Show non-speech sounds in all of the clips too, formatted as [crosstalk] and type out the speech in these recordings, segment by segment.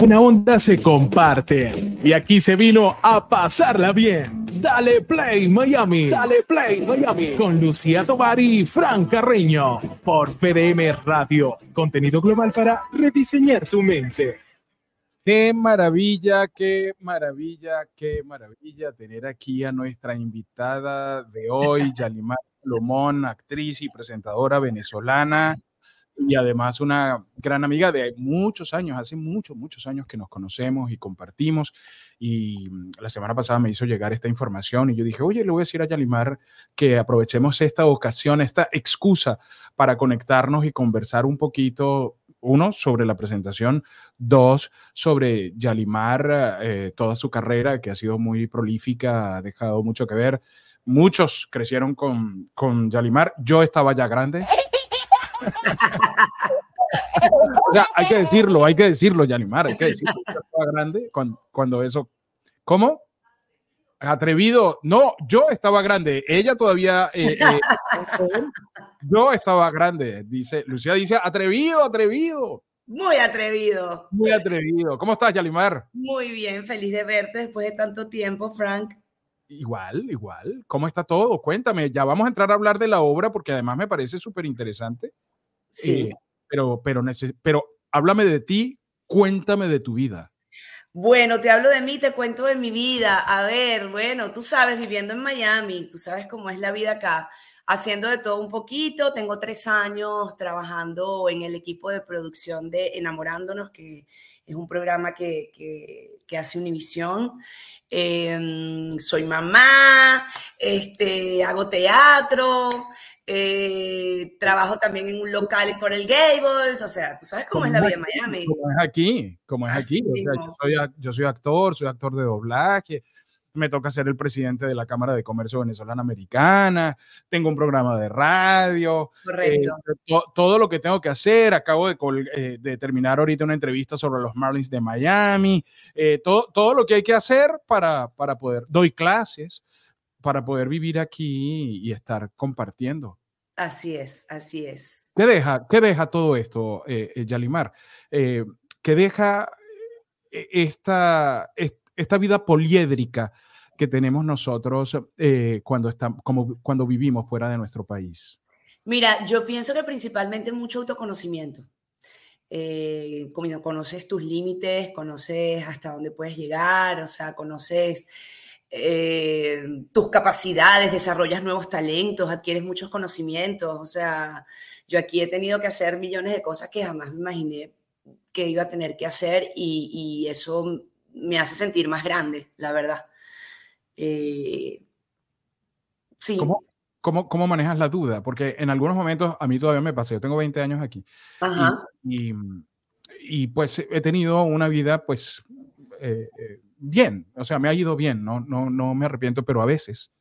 Una onda se comparte. Y aquí se vino a pasarla bien. Dale Play Miami. Dale Play Miami. Con Lucía Tobar y Fran Carreño. Por PDM Radio. Contenido global para rediseñar tu mente. Qué maravilla, qué maravilla, qué maravilla tener aquí a nuestra invitada de hoy, [laughs] Yalimar Lomón, actriz y presentadora venezolana y además una gran amiga de muchos años, hace muchos, muchos años que nos conocemos y compartimos. Y mm, la semana pasada me hizo llegar esta información y yo dije, oye, le voy a decir a Yalimar que aprovechemos esta ocasión, esta excusa para conectarnos y conversar un poquito. Uno, sobre la presentación. Dos, sobre Yalimar, eh, toda su carrera, que ha sido muy prolífica, ha dejado mucho que ver. Muchos crecieron con, con Yalimar. Yo estaba ya grande o hay que decirlo, hay que decirlo, Yanimar, hay que decirlo. grande cuando, eso. ¿Cómo? Atrevido. No, yo estaba grande. Ella todavía. Eh, eh, [laughs] yo estaba grande. Dice, Lucía dice, atrevido, atrevido. Muy atrevido. Muy atrevido. ¿Cómo estás, Yanimar? Muy bien, feliz de verte después de tanto tiempo, Frank. Igual, igual. ¿Cómo está todo? Cuéntame, ya vamos a entrar a hablar de la obra porque además me parece súper interesante. Sí. Eh, pero, pero, pero háblame de ti, cuéntame de tu vida. Bueno, te hablo de mí, te cuento de mi vida. A ver, bueno, tú sabes, viviendo en Miami, tú sabes cómo es la vida acá, haciendo de todo un poquito. Tengo tres años trabajando en el equipo de producción de Enamorándonos, que es un programa que, hace Univisión. Em, soy mamá, este, hago teatro, eh, trabajo también en un local por el Gables, o sea, tú sabes cómo es la vida en Miami. Como es aquí, como es aquí. yo soy actor, soy actor de doblaje, me toca ser el presidente de la Cámara de Comercio Venezolana Americana, tengo un programa de radio, eh, todo lo que tengo que hacer, acabo eh, de, terminar ahorita una entrevista sobre los Marlins de Miami, eh, todo, lo que hay que hacer para, para poder, doy clases para poder vivir aquí y estar compartiendo. Así es, así es. ¿Qué deja, qué deja todo esto, Yalimar? ¿Qué deja esta, esta vida poliédrica que tenemos nosotros eh, cuando, está como, cuando vivimos fuera de nuestro país? Mira, yo pienso que principalmente mucho autoconocimiento. Eh, conoces tus límites, conoces hasta dónde puedes llegar, o sea, conoces eh, tus capacidades, desarrollas nuevos talentos, adquieres muchos conocimientos, o sea, yo aquí he tenido que hacer millones de cosas que jamás me imaginé que iba a tener que hacer y eso me hace sentir más grande, la verdad. Eh, sí. ¿Cómo, ¿Cómo, cómo, manejas la duda? Porque en algunos momentos a mí todavía me pasa, yo tengo 20 años aquí. Y, pues he tenido una vida pues eh, eh, bien, o sea, me ha ido bien, no, no, no me arrepiento, pero a veces,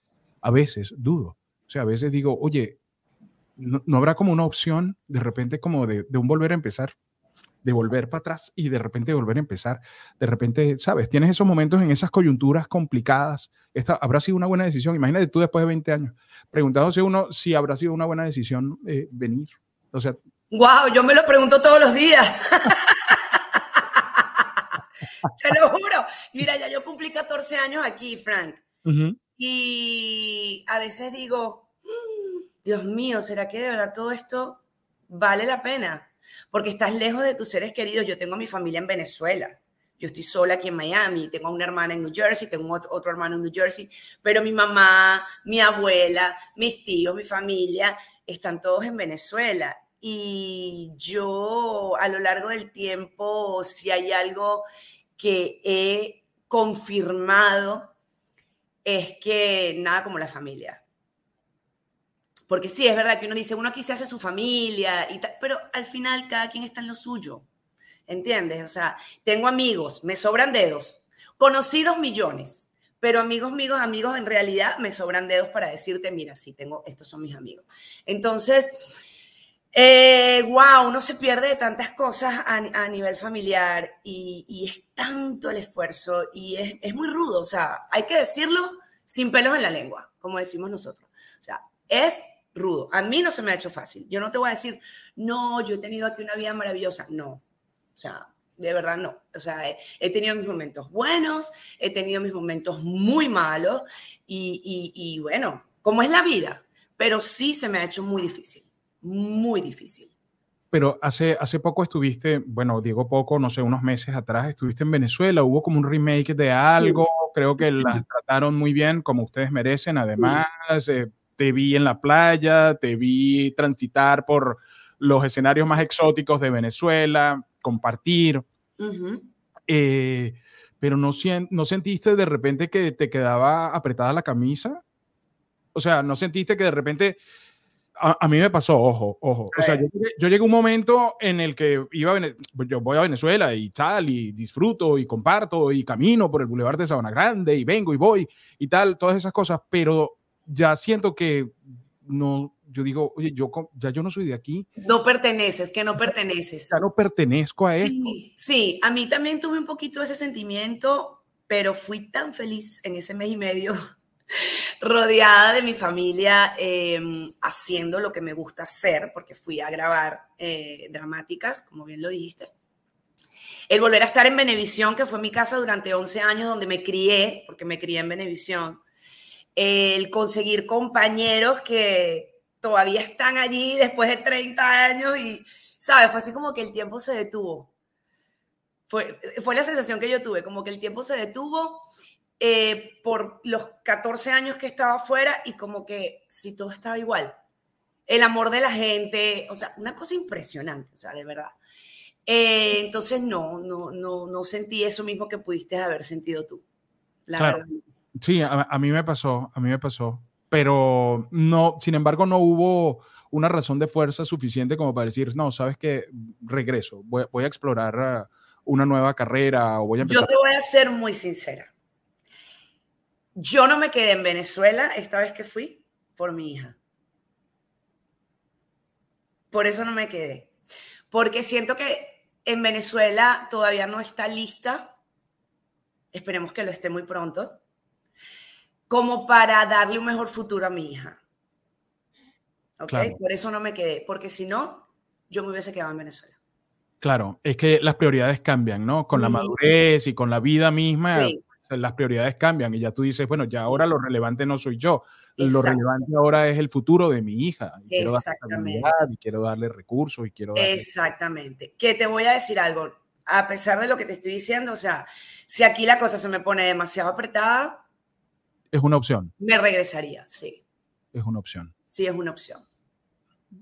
a veces dudo. O sea, a veces digo, oye, no, habrá como una opción de repente como de, de un volver a empezar de volver para atrás y de repente volver a empezar. De repente, ¿sabes? Tienes esos momentos en esas coyunturas complicadas. Esta habrá sido una buena decisión. Imagínate tú después de 20 años, preguntándose uno si habrá sido una buena decisión eh, venir. O sea. ¡Wow! Yo me lo pregunto todos los días. [laughs] Te lo juro. Mira, ya yo cumplí 14 años aquí, Frank. Y a veces digo, mm, Dios mío, ¿será que de verdad todo esto vale la pena? porque estás lejos de tus seres queridos. Yo tengo mi familia en Venezuela, yo estoy sola aquí en Miami, tengo una hermana en New Jersey, tengo otro, otro hermano en New Jersey, pero mi mamá, mi abuela, mis tíos, mi familia, están todos en Venezuela. Y yo a lo largo del tiempo, si hay algo que he confirmado, es que nada como la familia. Porque sí, es verdad que uno dice, uno aquí se hace su familia, y pero al final cada quien está en lo suyo. ¿Entiendes? O sea, tengo amigos, me sobran dedos, conocidos millones, pero amigos, amigos, amigos, en realidad me sobran dedos para decirte, mira, sí, tengo, estos son mis amigos. Entonces, eh, wow, uno se pierde de tantas cosas a, nivel familiar y, y, es tanto el esfuerzo y es, es, muy rudo, o sea, hay que decirlo sin pelos en la lengua, como decimos nosotros. O sea, es rudo. A mí no se me ha hecho fácil. Yo no te voy a decir, no, yo he tenido aquí una vida maravillosa. No. O sea, de verdad no. O sea, he, tenido mis momentos buenos, he tenido mis momentos muy malos y, bueno, como es la vida, pero sí se me ha hecho muy difícil, muy difícil. Pero hace, hace poco estuviste, bueno, digo poco, no sé, unos meses atrás, estuviste en Venezuela, hubo como un remake de algo, creo que las trataron muy bien, como ustedes merecen, además, eh, te vi en la playa, te vi transitar por los escenarios más exóticos de Venezuela, compartir. Eh, pero no, no sentiste de repente que te quedaba apretada la camisa? O sea, ¿no sentiste que de repente... A, mí me pasó, ojo, ojo. O sea, yo, llegué a un momento en el que iba yo voy a Venezuela y tal, y disfruto y comparto y camino por el Boulevard de Sabana Grande y vengo y voy y tal, todas esas cosas, pero ya siento que no, yo digo, oye, yo ya yo no soy de aquí. No perteneces, que no perteneces. Ya no pertenezco a él. Sí, a mí también tuve un poquito ese sentimiento, pero fui tan feliz en ese mes y medio [laughs] rodeada de mi familia, em, haciendo lo que me gusta hacer, porque fui a grabar eh, dramáticas, como bien lo dijiste. El volver a estar en Benevisión, que fue mi casa durante 11 años donde me crié, porque me crié en Benevisión el conseguir compañeros que todavía están allí después de 30 años y, ¿sabes? Fue así como que el tiempo se detuvo. Fue, la sensación que yo tuve, como que el tiempo se detuvo eh, por los 14 años que estaba afuera y como que si todo estaba igual. El amor de la gente, o sea, una cosa impresionante, o sea, de verdad. Eh, entonces, no, no, no, sentí eso mismo que pudiste haber sentido tú. La verdad. Sí, a, mí me pasó, a mí me pasó. Pero no, sin embargo, no hubo una razón de fuerza suficiente como para decir, no, sabes que regreso, voy, voy, a explorar ah, una nueva carrera o voy a empezar. Yo te voy a ser muy sincera. Yo no me quedé en Venezuela esta vez que fui por mi hija. Por eso no me quedé. Porque siento que en Venezuela todavía no está lista. Esperemos que lo esté muy pronto como para darle un mejor futuro a mi hija. okay, Por eso no me quedé, porque si no, yo me hubiese quedado en Venezuela. Claro, es que las prioridades cambian, ¿no? Con la madurez y con la vida misma, pues, las prioridades cambian y ya tú dices, bueno, ya ahora lo relevante no soy yo, lo relevante ahora es el futuro de mi hija. Y quiero Exactamente. Darle y quiero darle recursos y quiero Exactamente. Que te voy a decir algo, a pesar de lo que te estoy diciendo, o sea, si aquí la cosa se me pone demasiado apretada, es una opción. Me regresaría, sí. Es una opción. Sí, es una opción.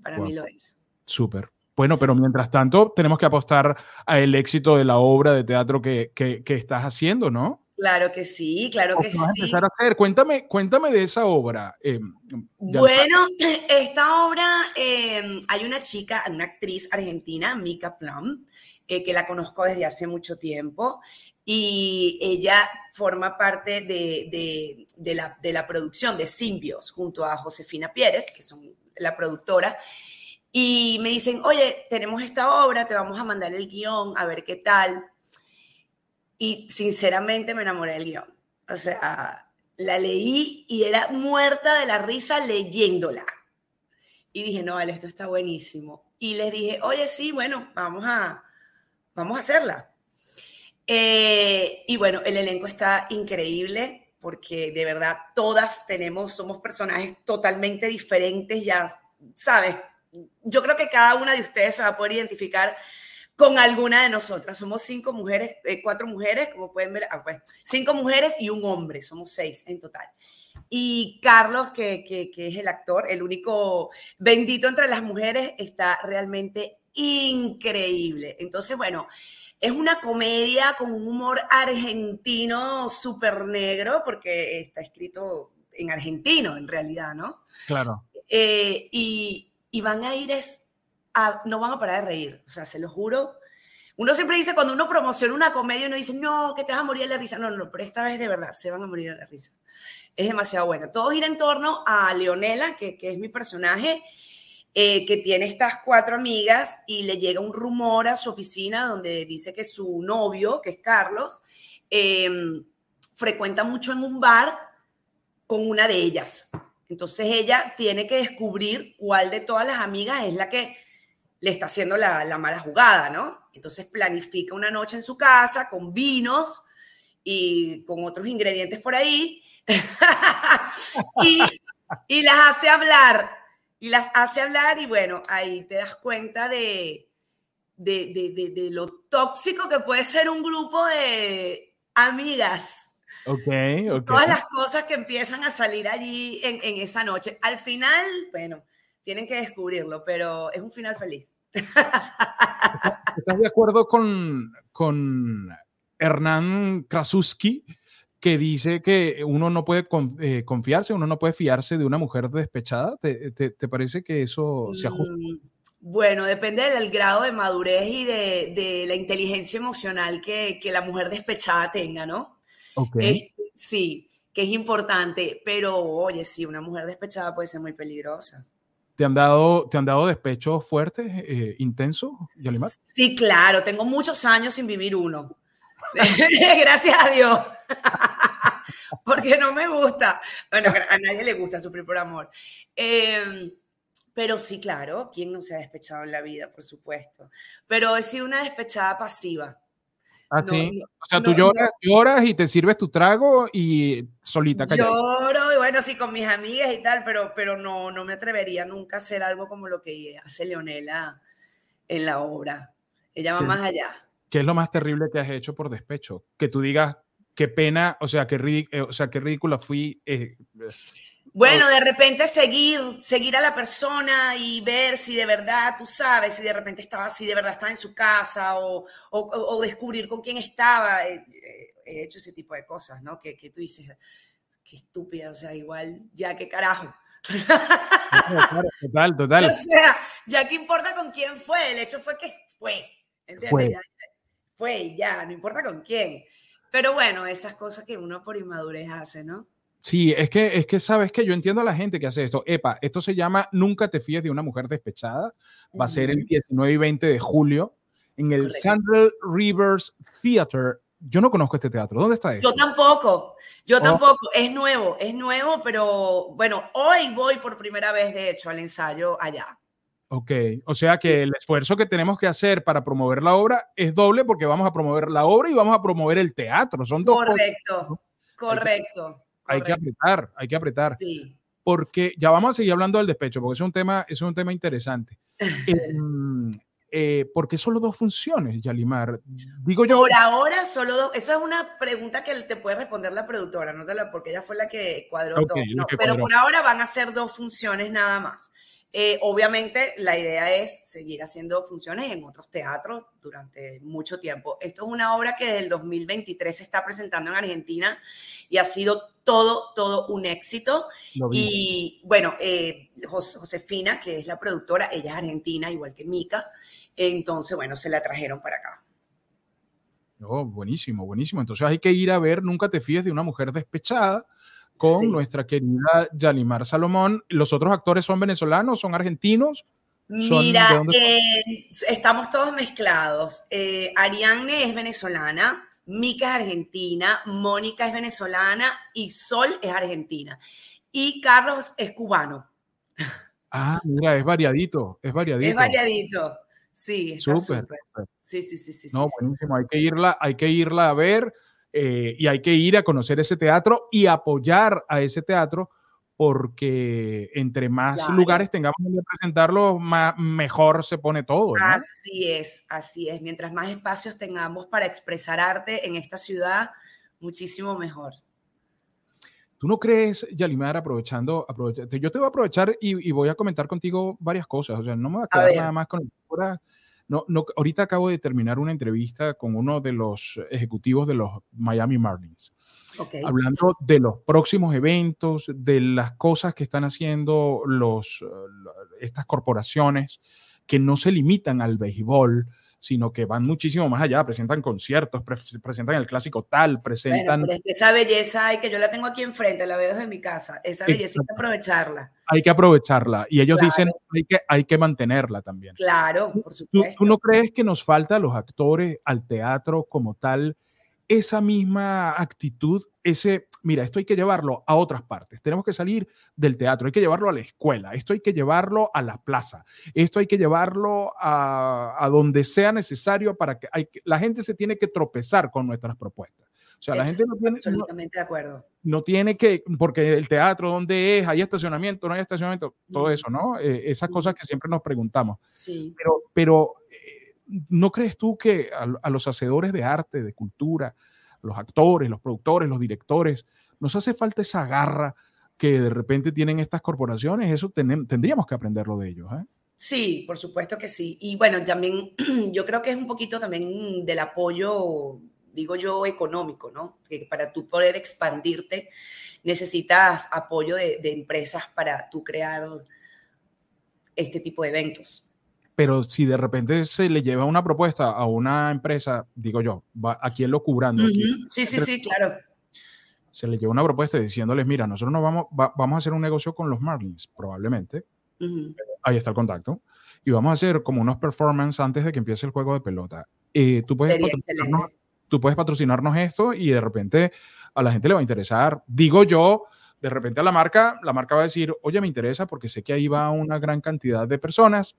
Para mí lo es. Súper. Bueno, pero mientras tanto, tenemos que apostar al éxito de la obra de teatro que, estás haciendo, ¿no? Claro que sí, claro que, sí. hacer? Cuéntame, cuéntame de esa obra. Em, bueno, [clears throat] esta obra, em, hay una chica, una actriz argentina, Mika Plum, eh, que la conozco desde hace mucho tiempo y ella forma parte de, la, producción de Simbios junto a Josefina Pérez, que son la productora, y me dicen, oye, tenemos esta obra, te vamos a mandar el guión, a ver qué tal. Y sinceramente me enamoré del guión. O sea, la leí y era muerta de la risa leyéndola. Y dije, no, vale, esto está buenísimo. Y les dije, oye, sí, bueno, vamos a, vamos a hacerla eh, y bueno, el elenco está increíble porque de verdad todas tenemos, somos personajes totalmente diferentes, ya sabes, yo creo que cada una de ustedes se va a poder identificar con alguna de nosotras. Somos cinco mujeres, eh, cuatro mujeres, como pueden ver, ah, pues, cinco mujeres y un hombre, somos seis en total. Y Carlos, que, que, es el actor, el único bendito entre las mujeres, está realmente increíble. Entonces, bueno, es una comedia con un humor argentino súper negro, porque está escrito en argentino en realidad, ¿no? Claro. Eh, y, y, van a ir, es, a, ah, no van a parar de reír, o sea, se lo juro. Uno siempre dice, cuando uno promociona una comedia, uno dice, no, que te vas a morir de la risa. No, no, pero esta vez de verdad, se van a morir de la risa. Es demasiado buena. Todo gira en torno a Leonela, que, que es mi personaje, eh, que tiene estas cuatro amigas y le llega un rumor a su oficina donde dice que su novio, que es Carlos, em, frecuenta mucho en un bar con una de ellas. Entonces ella tiene que descubrir cuál de todas las amigas es la que le está haciendo la, mala jugada, ¿no? Entonces planifica una noche en su casa con vinos y con otros ingredientes por ahí [laughs] y, y las hace hablar y las hace hablar y bueno, ahí te das cuenta de, de, lo tóxico que puede ser un grupo de amigas. ok, Todas las cosas que empiezan a salir allí en, esa noche. Al final, bueno, tienen que descubrirlo, pero es un final feliz. [laughs] ¿Estás de acuerdo con, con Hernán Krasuski? que dice que uno no puede eh, confiarse, uno no puede fiarse de una mujer despechada. ¿Te, parece que eso se mm, ajusta? Bueno, depende del grado de madurez y de, la inteligencia emocional que, la mujer despechada tenga, ¿no? Okay. Este, sí, que es importante, pero oye, sí, una mujer despechada puede ser muy peligrosa. ¿Te han dado, te han dado despechos fuertes, eh, intensos, más? Sí, claro, tengo muchos años sin vivir uno. [laughs] Gracias a Dios. [laughs] porque no me gusta. Bueno, a nadie le gusta sufrir por amor. Em, pero sí, claro, ¿quién no se ha despechado en la vida, por supuesto? Pero he sido una despechada pasiva. Ah, o sea, tú lloras, y te sirves tu trago y solita Lloro y bueno, sí, con mis amigas y tal, pero, pero no, no me atrevería nunca a hacer algo como lo que hace Leonela en la obra. Ella va más allá. ¿Qué es lo más terrible que has hecho por despecho? Que tú digas, qué pena, o sea, qué, ridículo eh, o sea, ridícula fui. Eh, eh, bueno, de repente seguir, seguir a la persona y ver si de verdad, tú sabes, si de repente estaba, si de verdad estaba en su casa o, o, descubrir con quién estaba. He hecho ese tipo de cosas, ¿no? Que, que tú dices, qué estúpida, o sea, igual, ya qué carajo. total, [laughs] total. O sea, ya que importa con quién fue, el hecho fue que fue. Fue. fue, ya, no importa con quién. Pero bueno, esas cosas que uno por inmadurez hace, ¿no? Sí, es que, es que sabes que yo entiendo a la gente que hace esto. Epa, esto se llama Nunca te fíes de una mujer despechada. Va a ser el 19 y 20 de julio en el Rivers Theater. Yo no conozco este teatro. ¿Dónde está eso Yo tampoco, yo oh. tampoco. Es nuevo, es nuevo, pero bueno, hoy voy por primera vez, de hecho, al ensayo allá. Ok, o sea que el esfuerzo que tenemos que hacer para promover la obra es doble porque vamos a promover la obra y vamos a promover el teatro. Son dos correcto, correcto. Hay que, Hay que apretar, hay que apretar. Sí. Porque ya vamos a seguir hablando del despecho, porque es un tema, es un tema interesante. [laughs] eh, mm, eh, ¿Por qué solo dos funciones, Yalimar? Digo yo. Por ahora, solo dos. Esa es una pregunta que te puede responder la productora, no la, porque ella fue la que cuadró todo. pero por ahora van a ser dos funciones nada más. Eh, obviamente, la idea es seguir haciendo funciones en otros teatros durante mucho tiempo. Esto es una obra que desde el 2023 se está presentando en Argentina y ha sido todo, todo un éxito. Y bueno, eh, Josefina, que es la productora, ella es argentina, igual que Mica. Entonces, bueno, se la trajeron para acá. Oh, buenísimo, buenísimo. Entonces hay que ir a ver, nunca te fíes de una mujer despechada, con nuestra querida Yalimar Salomón. ¿Los otros actores son venezolanos, son argentinos? Mira, eh, estamos todos mezclados. Eh, Ariane es venezolana, Mica es argentina, Mónica es venezolana y Sol es argentina. Y Carlos es cubano. Ah, mira, es variadito, es variadito. Es variadito, sí. Súper. Sí, sí, sí, sí. No, buenísimo, Hay, que irla, hay que irla a ver. Eh, y hay que ir a conocer ese teatro y apoyar a ese teatro porque entre más lugares tengamos que presentarlo, más, mejor se pone todo. ¿no? Así es, así es. Mientras más espacios tengamos para expresar arte en esta ciudad, muchísimo mejor. ¿Tú no crees, Yalimar, aprovechando, yo te voy a aprovechar y, voy a comentar contigo varias cosas, o sea, no me voy a quedar nada más con la no, no, ahorita acabo de terminar una entrevista con uno de los ejecutivos de los Miami Marlins. Hablando de los próximos eventos, de las cosas que están haciendo los, eh, estas corporaciones que no se limitan al béisbol, sino que van muchísimo más allá, presentan conciertos, presentan el clásico tal, presentan... esa belleza hay que yo la tengo aquí enfrente, la veo desde mi casa, esa belleza hay que aprovecharla. Hay que aprovecharla y ellos dicen hay que, hay que mantenerla también. Claro, por supuesto. ¿Tú, no crees que nos falta los actores, al teatro como tal, esa misma actitud, ese, mira, esto hay que llevarlo a otras partes, tenemos que salir del teatro, hay que llevarlo a la escuela, esto hay que llevarlo a la plaza, esto hay que llevarlo a, donde sea necesario para que, la gente se tiene que tropezar con nuestras propuestas. O sea, la gente no tiene... Absolutamente de acuerdo. No tiene que, porque el teatro, ¿dónde es? ¿Hay estacionamiento? ¿No hay estacionamiento? Todo eso, ¿no? Eh, esas cosas que siempre nos preguntamos. Sí. Pero, pero eh, ¿no crees tú que a, los hacedores de arte, de cultura, los actores, los productores, los directores, nos hace falta esa garra que de repente tienen estas corporaciones? Eso tendríamos que aprenderlo de ellos. ¿eh? Sí, por supuesto que sí. Y bueno, también [clears throat] yo creo que es un poquito también del apoyo, digo yo, económico, ¿no? Que para tú poder expandirte necesitas apoyo de, de empresas para tú crear este tipo de eventos pero si de repente se le lleva una propuesta a una empresa, digo yo, va, ¿a quién lo cubrando? Sí, sí, sí, claro. Se le lleva una propuesta diciéndoles, mira, nosotros nos vamos, vamos a hacer un negocio con los Marlins, probablemente. Ahí está el contacto. Y vamos a hacer como unos performance antes de que empiece el juego de pelota. Eh, tú, puedes patrocinarnos, tú puedes patrocinarnos esto y de repente a la gente le va a interesar. Digo yo, de repente a la marca, la marca va a decir, oye, me interesa porque sé que ahí va una gran cantidad de personas,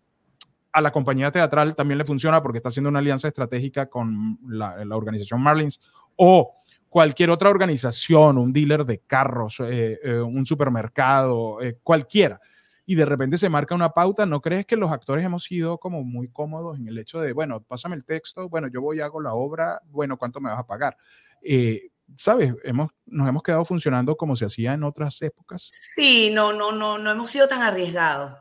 a la compañía teatral también le funciona porque está haciendo una alianza estratégica con la, organización Marlins o cualquier otra organización, un dealer de carros, eh, eh, un supermercado, eh, cualquiera, y de repente se marca una pauta, ¿no crees que los actores hemos sido como muy cómodos en el hecho de, bueno, pásame el texto, bueno, yo voy, hago la obra, bueno, ¿cuánto me vas a pagar? ¿Sabes? Hemos, nos hemos quedado funcionando como se hacía en otras épocas. Sí, no, no, no, no hemos sido tan arriesgados.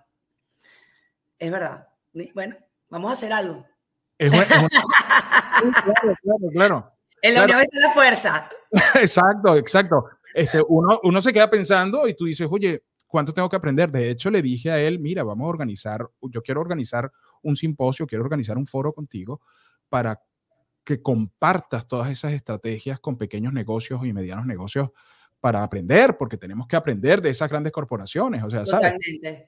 Es verdad bueno, vamos a hacer algo. Es bueno, [laughs] claro, claro, claro. En la unión la fuerza. [laughs] exacto, exacto. Este, uno, uno se queda pensando y tú dices, oye, ¿cuánto tengo que aprender? De hecho, le dije a él, mira, vamos a organizar, yo quiero organizar un simposio, quiero organizar un foro contigo para que compartas todas esas estrategias con pequeños negocios y medianos negocios para aprender, porque tenemos que aprender de esas grandes corporaciones. O sea,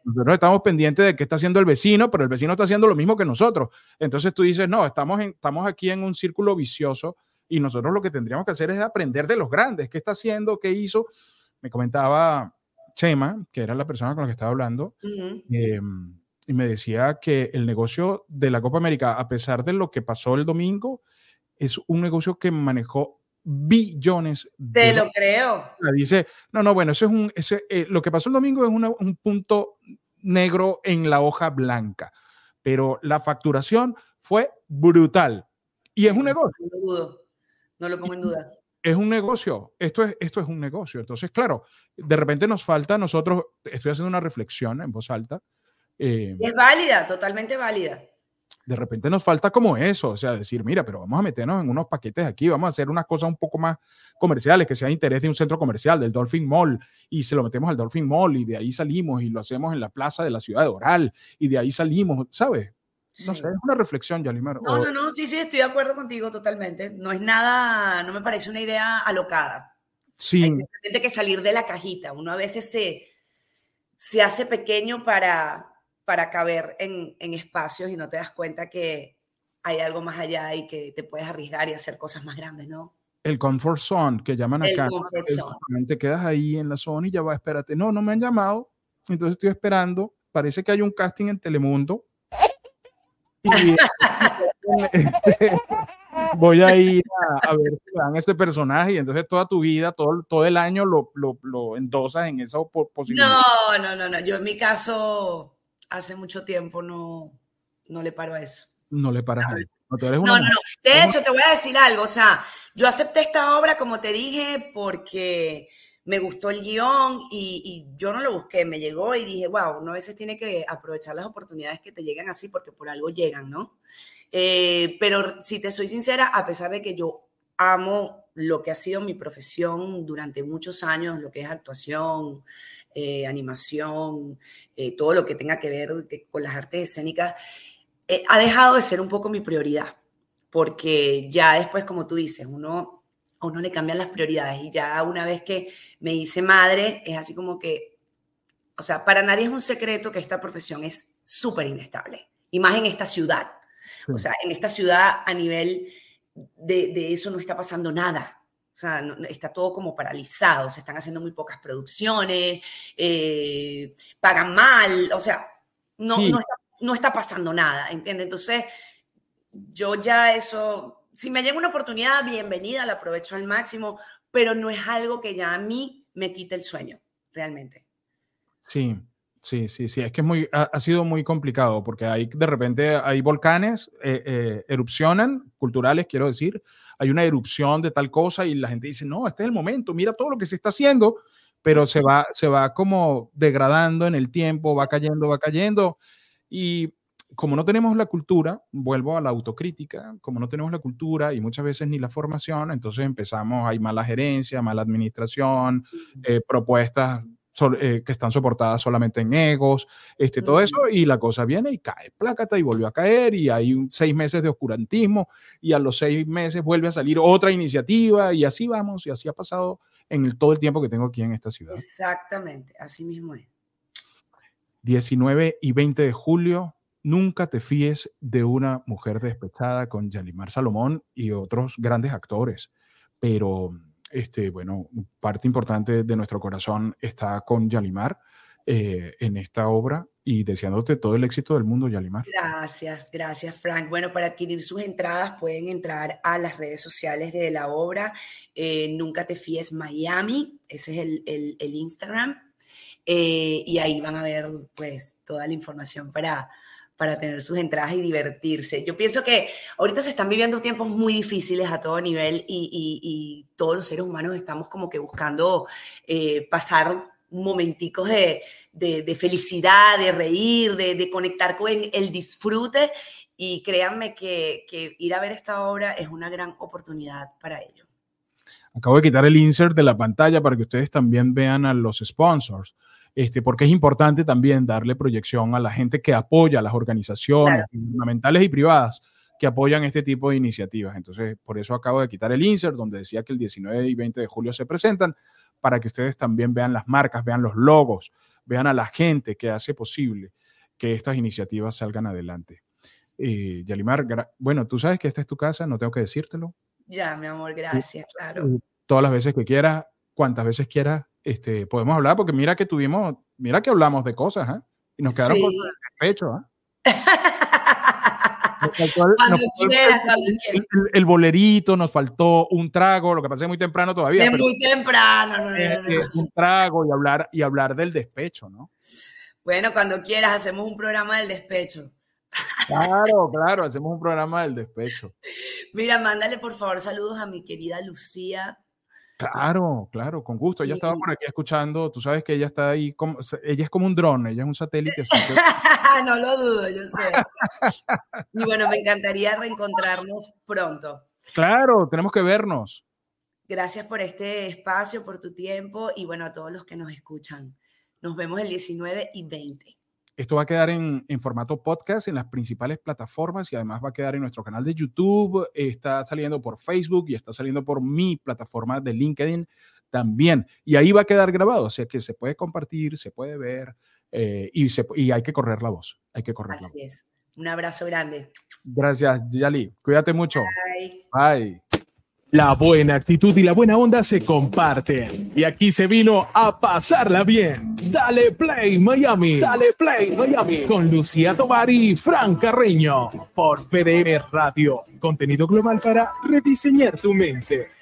nosotros estamos pendientes de qué está haciendo el vecino, pero el vecino está haciendo lo mismo que nosotros. Entonces tú dices, no, estamos, estamos aquí en un círculo vicioso y nosotros lo que tendríamos que hacer es aprender de los grandes, qué está haciendo, qué hizo. Me comentaba Chema, que era la persona con la que estaba hablando, em, y me decía que el negocio de la Copa América, a pesar de lo que pasó el domingo, es un negocio que manejó billones de Te lo creo. Dice, no, no, bueno, eso es un, eh, lo que pasó el domingo es un punto negro en la hoja blanca, pero la facturación fue brutal y es un negocio. No lo, pongo en duda. Es un negocio, esto es, esto es un negocio. Entonces, claro, de repente nos falta nosotros, estoy haciendo una reflexión en voz alta. Eh, es válida, totalmente válida de repente nos falta como eso, o sea, decir, mira, pero vamos a meternos en unos paquetes aquí, vamos a hacer unas cosas un poco más comerciales, que sea de interés de un centro comercial, del Dolphin Mall, y se lo metemos al Dolphin Mall, y de ahí salimos y lo hacemos en la plaza de la ciudad de Oral, y de ahí salimos, ¿sabes? No sé, es una reflexión, Yalimar. No, no, no, sí, sí, estoy de acuerdo contigo totalmente. No es nada, no me parece una idea alocada. Sí. Hay simplemente que salir de la cajita. Uno a veces se, se hace pequeño para, para caber en, espacios y no te das cuenta que hay algo más allá y que te puedes arriesgar y hacer cosas más grandes, ¿no? El comfort zone que llaman acá. El comfort zone. Te quedas ahí en la zona y ya va, espérate. No, no me han llamado, entonces estoy esperando. Parece que hay un casting en Telemundo. [laughs] Este, voy a ir a, ver si dan ese personaje y entonces toda tu vida, todo, todo el año lo, lo, lo endosas en esa posibilidad. No, no, no, no. Yo en mi caso hace mucho tiempo no, no le paro a eso. No le paras a eso. No, no, no, De hecho, te voy a decir algo. O sea, yo acepté esta obra, como te dije, porque me gustó el guión y, yo no lo busqué. Me llegó y dije, wow, uno a veces tiene que aprovechar las oportunidades que te llegan así porque por algo llegan, ¿no? Eh, pero si te soy sincera, a pesar de que yo amo lo que ha sido mi profesión durante muchos años, lo que es actuación, eh, animación, eh, todo lo que tenga que ver con las artes escénicas, eh, ha dejado de ser un poco mi prioridad, porque ya después, como tú dices, uno, a uno le cambian las prioridades y ya una vez que me hice madre, es así como que, o sea, para nadie es un secreto que esta profesión es súper inestable, y más en esta ciudad, o sea, en esta ciudad a nivel de, de eso no está pasando nada. O sea, está todo como paralizado, se están haciendo muy pocas producciones, eh, pagan mal, o sea, no, no, está, no, está, pasando nada, ¿entiendes? Entonces, yo ya eso, si me llega una oportunidad, bienvenida, la aprovecho al máximo, pero no es algo que ya a mí me quite el sueño, realmente. Sí, Sí, sí, sí, es que muy, ha, sido muy complicado porque hay de repente hay volcanes, eh, eh, erupcionan, culturales quiero decir, hay una erupción de tal cosa y la gente dice, no, este es el momento, mira todo lo que se está haciendo, pero se va, se va como degradando en el tiempo, va cayendo, va cayendo. Y como no tenemos la cultura, vuelvo a la autocrítica, como no tenemos la cultura y muchas veces ni la formación, entonces empezamos, hay mala gerencia, mala administración, eh, propuestas eh, que están soportadas solamente en egos, este, todo eso, y la cosa viene y cae, plácata, y volvió a caer, y hay seis meses de oscurantismo, y a los seis meses vuelve a salir otra iniciativa, y así vamos, y así ha pasado en todo el tiempo que tengo aquí en esta ciudad. Exactamente, así mismo es. 19 y 20 de julio, Nunca te fíes de una mujer despechada con Yalimar Salomón y otros grandes actores, pero este, bueno, parte importante de nuestro corazón está con Yalimar eh, en esta obra y deseándote todo el éxito del mundo, Yalimar. Gracias, gracias, Frank. Bueno, para adquirir sus entradas pueden entrar a las redes sociales de la obra. Eh, Nunca te fíes Miami, ese es el, Instagram. Eh, y ahí van a ver pues toda la información para, para tener sus entradas y divertirse. Yo pienso que ahorita se están viviendo tiempos muy difíciles a todo nivel y, todos los seres humanos estamos como que buscando eh, pasar momenticos de, de, felicidad, de reír, de, conectar con el disfrute y créanme que, que ir a ver esta obra es una gran oportunidad para ello. Acabo de quitar el insert de la pantalla para que ustedes también vean a los sponsors este, porque es importante también darle proyección a la gente que apoya a las organizaciones fundamentales y privadas que apoyan este tipo de iniciativas. Entonces, por eso acabo de quitar el insert donde decía que el 19 y 20 de julio se presentan, para que ustedes también vean las marcas, vean los logos, vean a la gente que hace posible que estas iniciativas salgan adelante. Eh, Yalimar, bueno, tú sabes que esta es tu casa, no tengo que decírtelo. Ya, mi amor, gracias, claro. Eh, todas las veces que quieras, cuantas veces quieras, este, podemos hablar, porque mira que tuvimos, mira que hablamos de cosas, ¿eh? Y nos quedaron con ¿eh? [laughs] el el, bolerito, nos faltó un trago, lo que pasé muy temprano todavía. Es muy temprano, no, no, eh, Un trago y hablar, y hablar del despecho, ¿no? Bueno, cuando quieras, hacemos un programa del despecho. Claro, claro, hacemos un programa del despecho. Mira, mándale por favor saludos a mi querida Lucía Claro, claro, con gusto. Ella estaba por aquí escuchando, tú sabes que ella está ahí, como, ella es como un dron, ella es un satélite. [laughs] no lo dudo, yo sé. [laughs] y bueno, me encantaría reencontrarnos pronto. Claro, tenemos que vernos. Gracias por este espacio, por tu tiempo y bueno, a todos los que nos escuchan. Nos vemos el 19 y 20. Esto va a quedar en, formato podcast en las principales plataformas y además va a quedar en nuestro canal de YouTube, está saliendo por Facebook y está saliendo por mi plataforma de LinkedIn también. Y ahí va a quedar grabado, o sea que se puede compartir, se puede ver eh, y, hay que correr la voz. Hay que correr Así es. Un abrazo grande. Gracias, Yali. Cuídate mucho. Bye. Bye. La buena actitud y la buena onda se comparten. Y aquí se vino a pasarla bien. Dale Play Miami. Dale Play Miami. Con Lucía Tovar y Fran Carreño. Por PDM Radio. Contenido global para rediseñar tu mente.